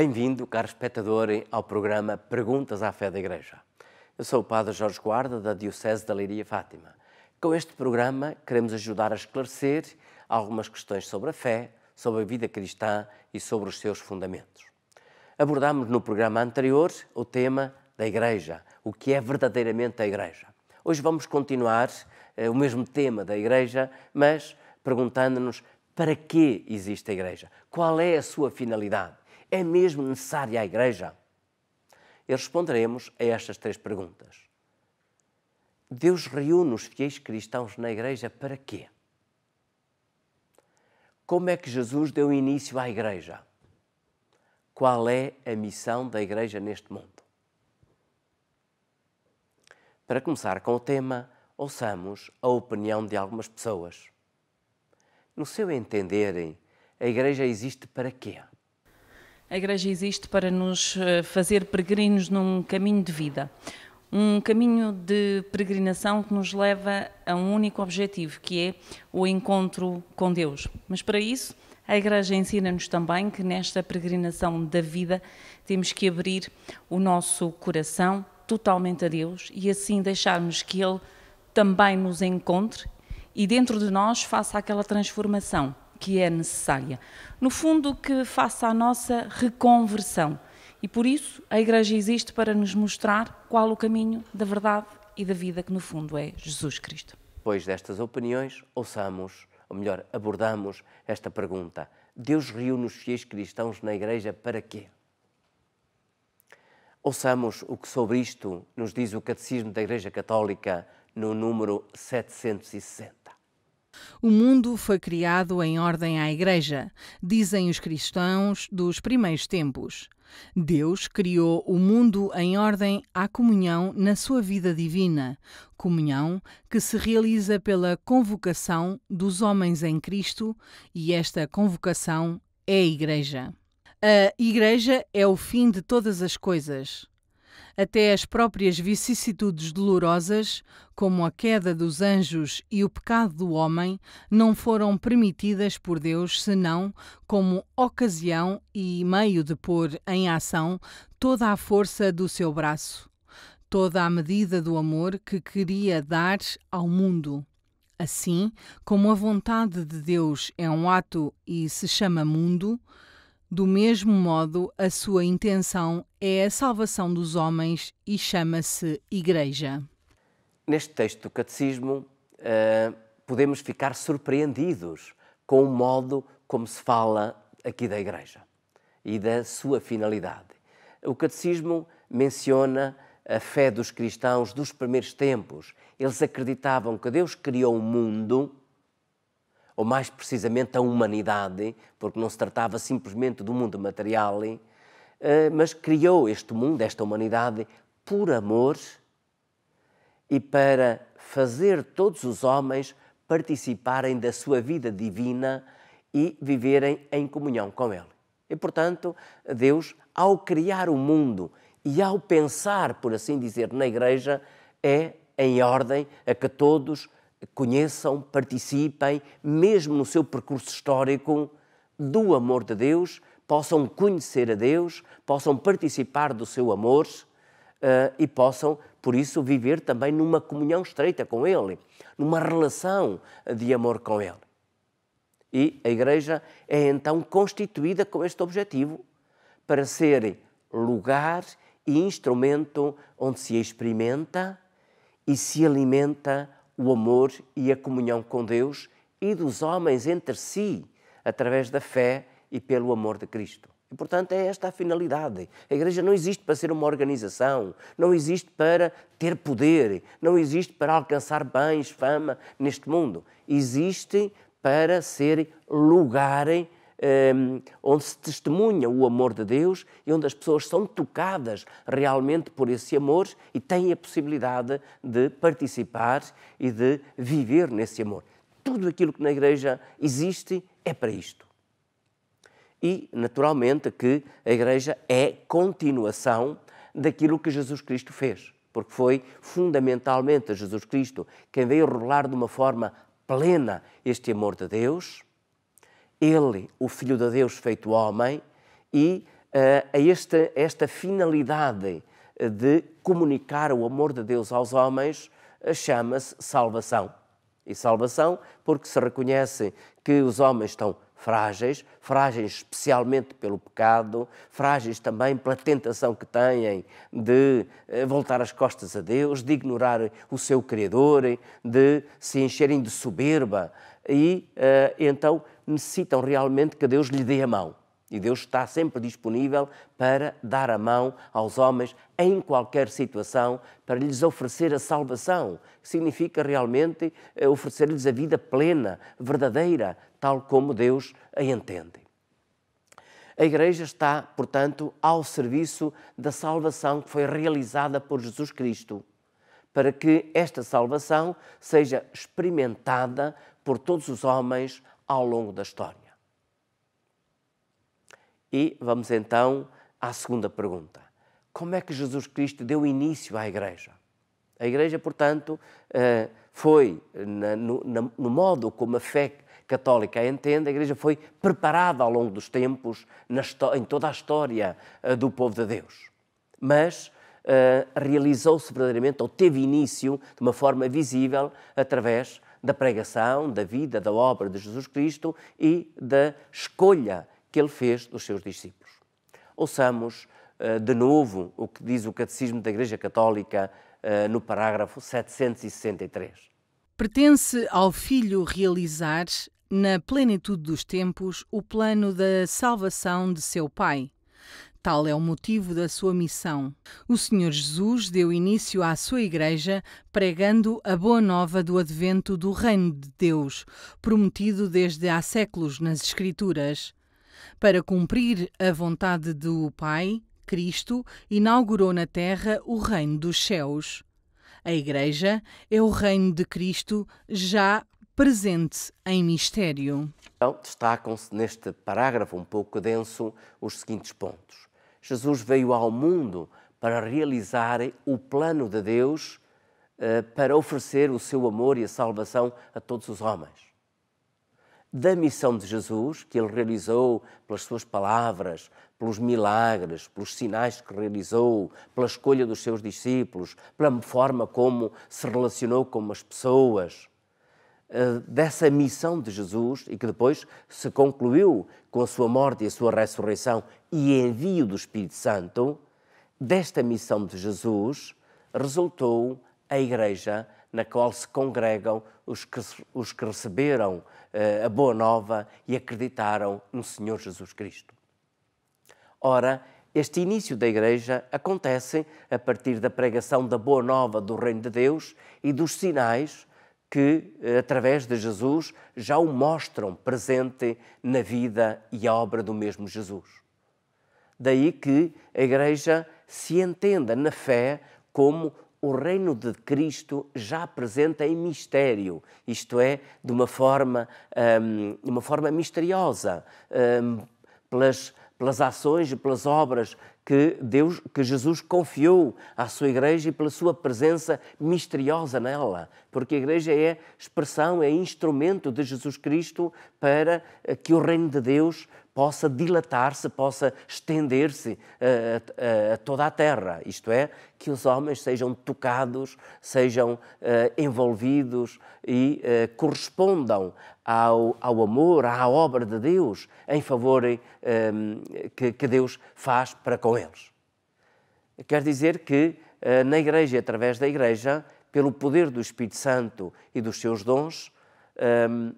Bem-vindo, caro espectador, ao programa Perguntas à Fé da Igreja. Eu sou o Padre Jorge Guarda, da Diocese da Leiria Fátima. Com este programa, queremos ajudar a esclarecer algumas questões sobre a fé, sobre a vida cristã e sobre os seus fundamentos. Abordámos no programa anterior o tema da Igreja, o que é verdadeiramente a Igreja. Hoje vamos continuar eh, o mesmo tema da Igreja, mas perguntando-nos para que existe a Igreja, qual é a sua finalidade. É mesmo necessária a Igreja? E responderemos a estas três perguntas. Deus reúne os fiéis cristãos na Igreja para quê? Como é que Jesus deu início à Igreja? Qual é a missão da Igreja neste mundo? Para começar com o tema, ouçamos a opinião de algumas pessoas. No seu entenderem, a Igreja existe para quê? A Igreja existe para nos eh, fazer peregrinos num caminho de vida. Um caminho de peregrinação que nos leva a um único objetivo, que é o encontro com Deus. Mas para isso, a Igreja ensina-nos também que nesta peregrinação da vida temos que abrir o nosso coração totalmente a Deus e assim deixarmos que Ele também nos encontre e dentro de nós faça aquela transformação que é necessária. No fundo, que faça a nossa reconversão. E por isso a Igreja existe para nos mostrar qual o caminho da verdade e da vida, que no fundo é Jesus Cristo. Depois destas opiniões, ouçamos, ou melhor, abordamos esta pergunta: Deus reúne os fiéis cristãos na Igreja para quê? Ouçamos o que sobre isto nos diz o Catecismo da Igreja Católica no número 760. O mundo foi criado em ordem à Igreja, dizem os cristãos dos primeiros tempos. Deus criou o mundo em ordem à comunhão na sua vida divina, comunhão que se realiza pela convocação dos homens em Cristo, e esta convocação é a Igreja. A Igreja é o fim de todas as coisas até as próprias vicissitudes dolorosas, como a queda dos anjos e o pecado do homem, não foram permitidas por Deus senão como ocasião e meio de pôr em ação toda a força do seu braço, toda a medida do amor que queria dar ao mundo. Assim como a vontade de Deus é um ato e se chama mundo, do mesmo modo, a sua intenção é a salvação dos homens e chama-se Igreja. Neste texto do Catecismo, eh, podemos ficar surpreendidos com o modo como se fala aqui da Igreja e da sua finalidade. O Catecismo menciona a fé dos cristãos dos primeiros tempos. Eles acreditavam que Deus criou o mundo ou mais precisamente a humanidade, porque não se tratava simplesmente do mundo material, eh, mas criou este mundo, esta humanidade, por amor e para fazer todos os homens participarem da sua vida divina e viverem em comunhão com Ele. E, portanto, Deus, ao criar o mundo e ao pensar, por assim dizer, na Igreja, é em ordem a que todos conheçam, participem, mesmo no seu percurso histórico, do amor de Deus, possam conhecer a Deus, possam participar do seu amor uh, e possam, por isso, viver também numa comunhão estreita com Ele, numa relação de amor com Ele. E a Igreja é então constituída com este objetivo para ser lugar e instrumento onde se experimenta e se alimenta o amor e a comunhão com Deus e dos homens entre si, através da fé e pelo amor de Cristo. E, portanto, é esta a finalidade. A Igreja não existe para ser uma organização, não existe para ter poder, não existe para alcançar bens, fama neste mundo. Existe para ser lugar Ehm, onde se testemunha o amor de Deus e onde as pessoas são tocadas realmente por esse amor e têm a possibilidade de participar e de viver nesse amor. Tudo aquilo que na Igreja existe é para isto. E, naturalmente, que a Igreja é continuação daquilo que Jesus Cristo fez, porque foi fundamentalmente Jesus Cristo quem veio rolar de uma forma plena este amor de Deus ele, o Filho de Deus feito homem, e uh, a esta, esta finalidade de comunicar o amor de Deus aos homens eh, chama-se salvação. E salvação porque se reconhece que os homens estão frágeis, frágeis especialmente pelo pecado, frágeis também pela tentação que têm de eh, voltar as costas a Deus, de ignorar o seu Criador, de se encherem de soberba. E uh, então necessitam realmente que Deus lhe dê a mão. E Deus está sempre disponível para dar a mão aos homens em qualquer situação, para lhes oferecer a salvação, que significa realmente eh, oferecer-lhes a vida plena, verdadeira, tal como Deus a entende. A Igreja está, portanto, ao serviço da salvação que foi realizada por Jesus Cristo, para que esta salvação seja experimentada por todos os homens ao longo da história. E vamos então à segunda pergunta. Como é que Jesus Cristo deu início à Igreja? A Igreja, portanto, eh, foi, no modo como a fé católica a entende, a Igreja foi preparada ao longo dos tempos, em toda a história eh, do povo de Deus. Mas eh, realizou-se verdadeiramente, ou teve início, de uma forma visível, através da pregação, da vida, da obra de Jesus Cristo e da escolha que ele fez dos seus discípulos. Ouçamos eh, de novo o que diz o Catecismo da Igreja Católica eh, no parágrafo 763. Pertence ao Filho realizar, na plenitude dos tempos, o plano da salvação de seu Pai tal é o motivo da sua missão. O Senhor Jesus deu início à sua Igreja pregando a boa nova do advento do Reino de Deus, prometido desde há séculos nas Escrituras. Para cumprir a vontade do Pai, Cristo inaugurou na terra o Reino dos Céus. A Igreja é o Reino de Cristo já presente em mistério. Então, destacam-se neste parágrafo um pouco denso os seguintes pontos. Jesus veio ao mundo para realizar o plano de Deus eh, para oferecer o seu amor e a salvação a todos os homens. Da missão de Jesus, que ele realizou pelas suas palavras, pelos milagres, pelos sinais que realizou, pela escolha dos seus discípulos, pela forma como se relacionou com as pessoas, eh, dessa missão de Jesus e que depois se concluiu com a sua morte e a sua ressurreição e envio do Espírito Santo, desta missão de Jesus resultou a Igreja na qual se congregam os que, os que receberam eh, a Boa Nova e acreditaram no Senhor Jesus Cristo. Ora, este início da Igreja acontece a partir da pregação da Boa Nova do Reino de Deus e dos sinais que, eh, através de Jesus, já o mostram presente na vida e obra do mesmo Jesus. Daí que a Igreja se entenda na fé como o reino de Cristo já apresenta em mistério, isto é, de uma forma, um, ehm, uma forma misteriosa, um, ehm, pelas pelas ações e pelas obras que Deus, que Jesus confiou à sua igreja e pela sua presença misteriosa nela, porque a igreja é expressão, é instrumento de Jesus Cristo para eh, que o reino de Deus possa dilatar-se, possa estender-se a, eh, eh, a, a, toda a terra. Isto é, que os homens sejam tocados, sejam uh, envolvidos e uh, correspondam ao, ao, amor, à obra de Deus em favor um, que, que, Deus faz para com eles. Quer dizer que uh, na Igreja, através da Igreja, pelo poder do Espírito Santo e dos seus dons, um,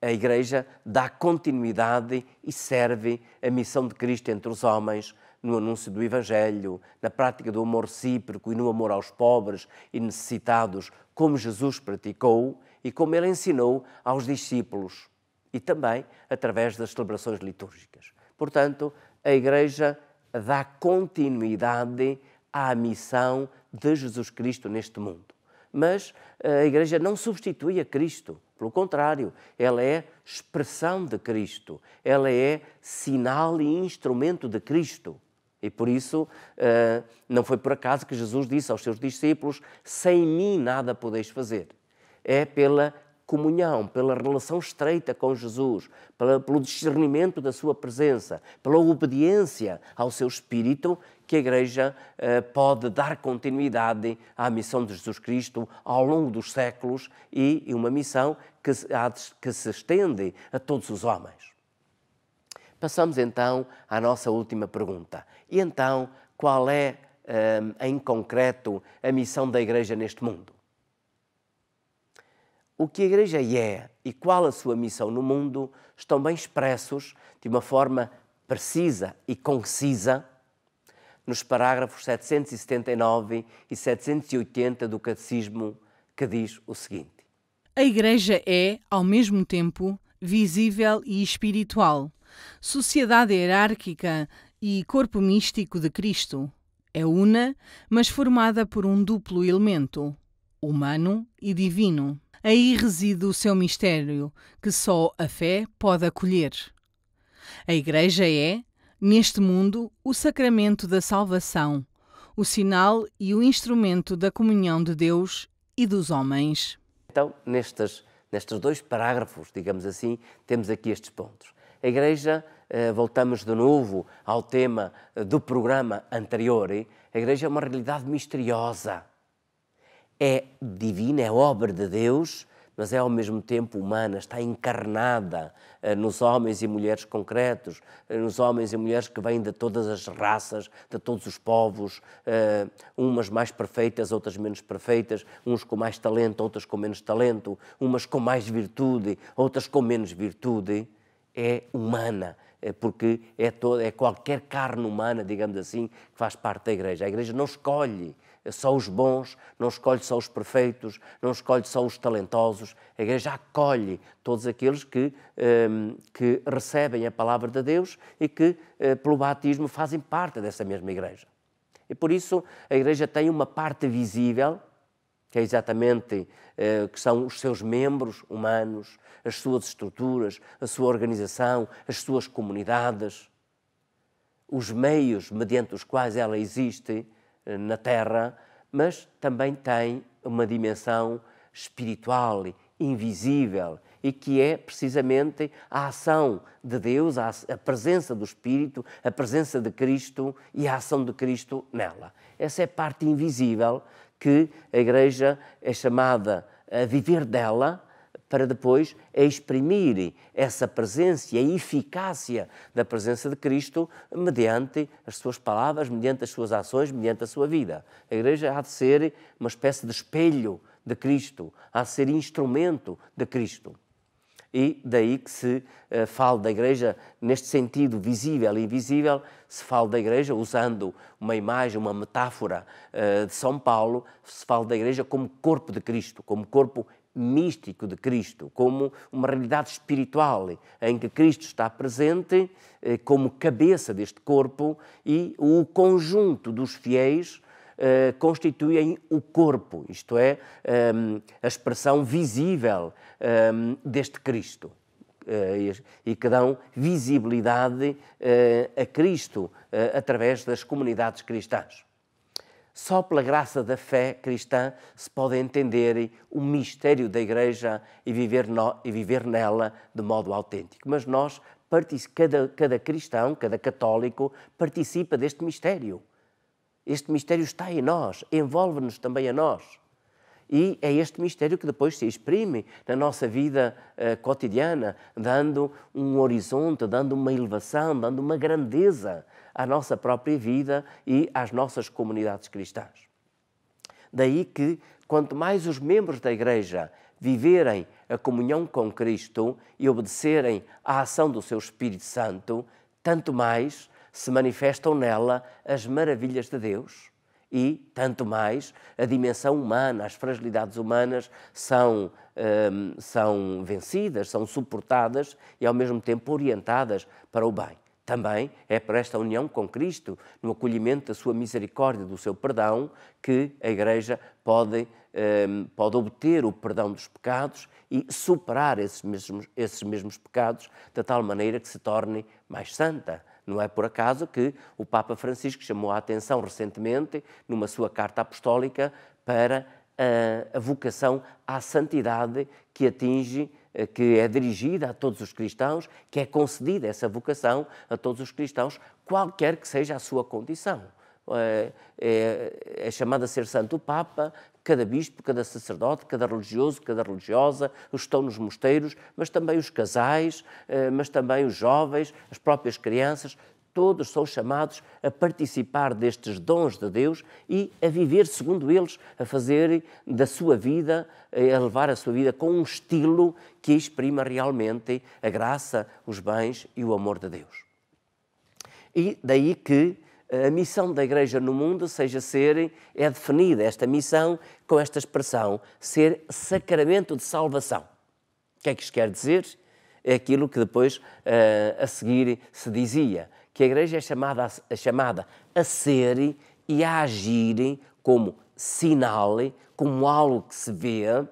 a Igreja dá continuidade e serve a missão de Cristo entre os homens no anúncio do Evangelho, na prática do amor recíproco e no amor aos pobres e necessitados, como Jesus praticou e como ele ensinou aos discípulos, e também através das celebrações litúrgicas. Portanto, a Igreja dá continuidade à missão de Jesus Cristo neste mundo. Mas eh, a Igreja não substitui a Cristo pelo contrário, ela é expressão de Cristo, ela é sinal e instrumento de Cristo. E por isso, eh, não foi por acaso que Jesus disse aos seus discípulos: Sem mim nada podeis fazer. É pela comunhão, pela relação estreita com Jesus, pela, pelo discernimento da sua presença, pela obediência ao seu espírito, que a Igreja eh, pode dar continuidade à missão de Jesus Cristo ao longo dos séculos e, e uma missão que, que se estende a todos os homens. Passamos então à nossa última pergunta. E então, qual é, eh, em concreto, a missão da Igreja neste mundo? o que a Igreja é e qual a sua missão no mundo estão bem expressos de uma forma precisa e concisa nos parágrafos 779 e 780 do Catecismo, que diz o seguinte: A Igreja é, ao mesmo tempo, visível e espiritual, sociedade hierárquica e corpo místico de Cristo. É una, mas formada por um duplo elemento, humano e divino. Aí reside o seu mistério, que só a fé pode acolher. A Igreja é, neste mundo, o sacramento da salvação, o sinal e o instrumento da comunhão de Deus e dos homens. Então, nestes, nestes dois parágrafos, digamos assim, temos aqui estes pontos. A Igreja, eh, voltamos de novo ao tema eh, do programa anterior, a Igreja é uma realidade misteriosa é divina, é obra de Deus, mas é ao mesmo tempo humana, está encarnada eh, nos homens e mulheres concretos, eh, nos homens e mulheres que vêm de todas as raças, de todos os povos, eh, umas mais perfeitas, outras menos perfeitas, uns com mais talento, outras com menos talento, umas com mais virtude, outras com menos virtude. É humana, porque é, toda, é qualquer carne humana, digamos assim, que faz parte da Igreja. A Igreja não escolhe é só os bons, não escolhe só os perfeitos, não escolhe só os talentosos. A Igreja acolhe todos aqueles que, ehm, que recebem a palavra de Deus e que, eh, pelo batismo, fazem parte dessa mesma Igreja. E por isso a Igreja tem uma parte visível, que é exatamente eh, que são os seus membros humanos, as suas estruturas, a sua organização, as suas comunidades, os meios mediante os quais ela existe eh, na Terra, mas também tem uma dimensão espiritual, invisível, e que é precisamente a ação de Deus, a presença do Espírito, a presença de Cristo e a ação de Cristo nela. Essa é a parte invisível que a Igreja é chamada a viver dela para depois exprimir essa presença e a eficácia da presença de Cristo mediante as suas palavras, mediante as suas ações, mediante a sua vida. A igreja há de ser uma espécie de espelho de Cristo, há de ser instrumento de Cristo. E daí que se uh, eh, fala da igreja neste sentido visível e invisível, se fala da igreja usando uma imagem, uma metáfora uh, de São Paulo, se fala da igreja como corpo de Cristo, como corpo místico de Cristo, como uma realidade espiritual em que Cristo está presente eh, como cabeça deste corpo e o conjunto dos fiéis eh, constituem o corpo, isto é, ehm, a expressão visível ehm, deste Cristo. Eh, e que dão visibilidade a Cristo através das comunidades cristãs. Só pela graça da fé cristã se pode entender o mistério da Igreja e viver, no, e viver nela de modo autêntico. Mas nós, cada, cada cristão, cada católico, participa deste mistério. Este mistério está em nós, envolve-nos também a nós. E é este mistério que depois se exprime na nossa vida eh, cotidiana, dando um horizonte, dando uma elevação, dando uma grandeza à nossa própria vida e às nossas comunidades cristãs. Daí que, quanto mais os membros da Igreja viverem a comunhão com Cristo e obedecerem à ação do seu Espírito Santo, tanto mais se manifestam nela as maravilhas de Deus e, tanto mais, a dimensão humana, as fragilidades humanas são, um, são vencidas, são suportadas e, ao mesmo tempo, orientadas para o bem. Também é para esta união com Cristo, no acolhimento da sua misericórdia, do seu perdão, que a Igreja pode, um, pode obter o perdão dos pecados e superar esses mesmos, esses mesmos pecados de tal maneira que se torne mais santa, não é por acaso que o Papa Francisco chamou a atenção recentemente, numa sua carta apostólica, para a, a vocação à santidade que atinge eh, que é dirigida a todos os cristãos, que é concedida essa vocação a todos os cristãos, qualquer que seja a sua condição. É, é, é, chamado a ser santo o Papa, cada bispo, cada sacerdote, cada religioso, cada religiosa, os que estão nos mosteiros, mas também os casais, é, mas também os jovens, as próprias crianças, todos são chamados a participar destes dons de Deus e a viver segundo eles, a fazer da sua vida, é, a levar a sua vida com um estilo que exprima realmente a graça, os bens e o amor de Deus. E daí que a missão da Igreja no mundo seja ser, é definida esta missão com esta expressão, ser sacramento de salvação. O que é que isto quer dizer? É aquilo que depois eh, a seguir se dizia, que a Igreja é chamada, é chamada a ser e a agir como sinal, como algo que se vê,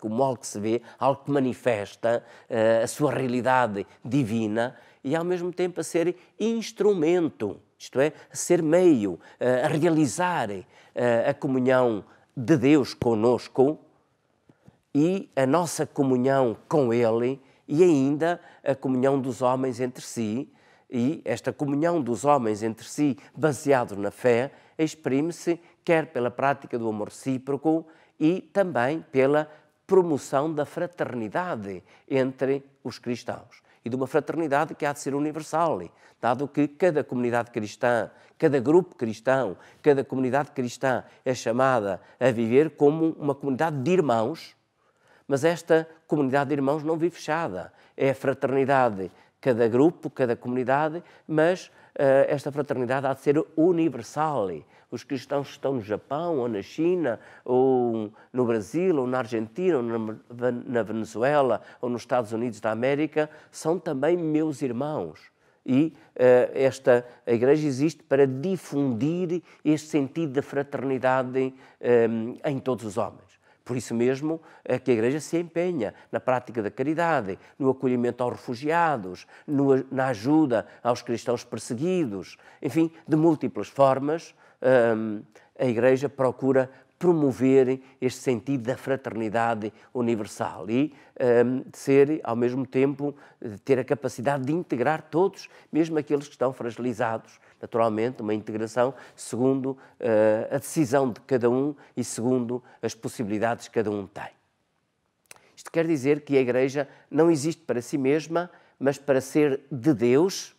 como algo que se vê, algo que manifesta eh, a sua realidade divina e ao mesmo tempo a ser instrumento isto é, ser meio, a realizar eh, a comunhão de Deus conosco e a nossa comunhão com Ele e ainda a comunhão dos homens entre si. E esta comunhão dos homens entre si, baseado na fé, exprime-se quer pela prática do amor recíproco e também pela promoção da fraternidade entre os cristãos e de uma fraternidade que há de ser universal, dado que cada comunidade cristã, cada grupo cristão, cada comunidade cristã é chamada a viver como uma comunidade de irmãos, mas esta comunidade de irmãos não vive fechada. É a fraternidade, cada grupo, cada comunidade, mas eh, esta fraternidade há de ser universal. Os cristãos que estão no Japão, ou na China, ou no Brasil, ou na Argentina, ou na Venezuela, ou nos Estados Unidos da América, são também meus irmãos. E uh, esta igreja existe para difundir este sentido de fraternidade um, eh, em todos os homens. Por isso mesmo é que a Igreja se empenha na prática da caridade, no acolhimento aos refugiados, no, na ajuda aos cristãos perseguidos, enfim, de múltiplas formas. Um, a Igreja procura promoverem este sentido da fraternidade universal e um, ehm, ser, ao mesmo tempo, ter a capacidade de integrar todos, mesmo aqueles que estão fragilizados. Naturalmente, uma integração segundo uh, a decisão de cada um e segundo as possibilidades que cada um tem. Isto quer dizer que a Igreja não existe para si mesma, mas para ser de Deus,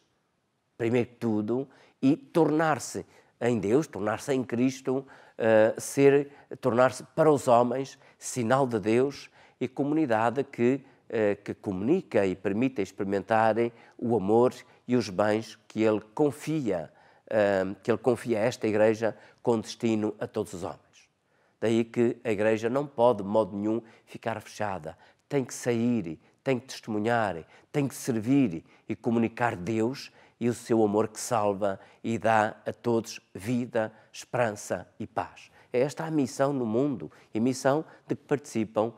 primeiro que tudo, e tornar-se em Deus, tornar-se em Cristo, uh, ser, tornar-se para os homens sinal de Deus e comunidade que, uh, que comunica e permite experimentarem o amor e os bens que Ele confia, uh, que Ele confia a esta Igreja com destino a todos os homens. Daí que a Igreja não pode, de modo nenhum, ficar fechada. Tem que sair, tem que testemunhar, tem que servir e comunicar Deus e o seu amor que salva e dá a todos vida, esperança e paz. É esta é a missão no mundo e missão de que participam uh,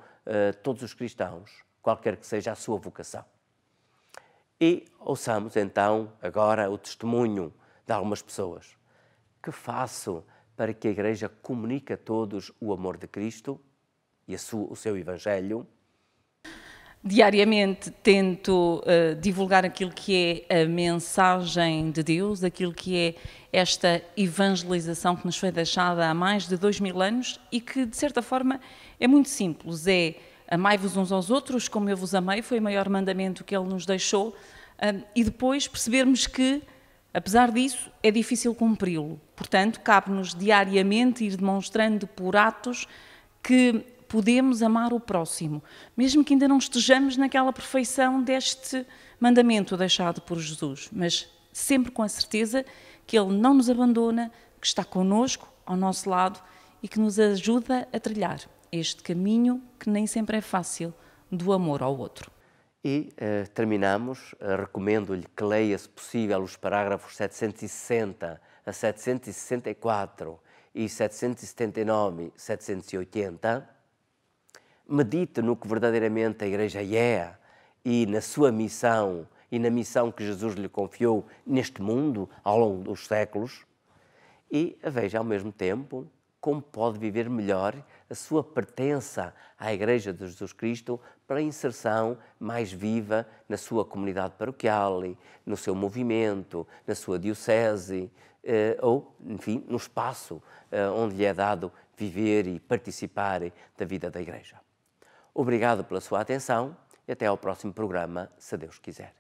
todos os cristãos, qualquer que seja a sua vocação. E ouçamos então agora o testemunho de algumas pessoas. Que faço para que a Igreja comunique a todos o amor de Cristo e sua, o seu Evangelho? Diariamente tento uh, divulgar aquilo que é a mensagem de Deus, aquilo que é esta evangelização que nos foi deixada há mais de dois mil anos e que, de certa forma, é muito simples. É amai-vos uns aos outros, como eu vos amei, foi o maior mandamento que Ele nos deixou, eh, e depois percebermos que, apesar disso, é difícil cumpri-lo. Portanto, cabe-nos diariamente ir demonstrando por atos que podemos amar o próximo, mesmo que ainda não estejamos naquela perfeição deste mandamento deixado por Jesus, mas sempre com a certeza que Ele não nos abandona, que está conosco, ao nosso lado e que nos ajuda a trilhar este caminho que nem sempre é fácil do amor ao outro. E eh, terminamos, eh, recomendo-lhe que leia, se possível, os parágrafos 760 a 764 e 779, 780 medite no que verdadeiramente a Igreja é e na sua missão e na missão que Jesus lhe confiou neste mundo ao longo dos séculos e veja ao mesmo tempo como pode viver melhor a sua pertença à Igreja de Jesus Cristo para inserção mais viva na sua comunidade paroquial, no seu movimento, na sua diocese eh, ou, enfim, no espaço eh, onde lhe é dado viver e participar da vida da Igreja. Obrigado pela sua atenção e até ao próximo programa, se Deus quiser.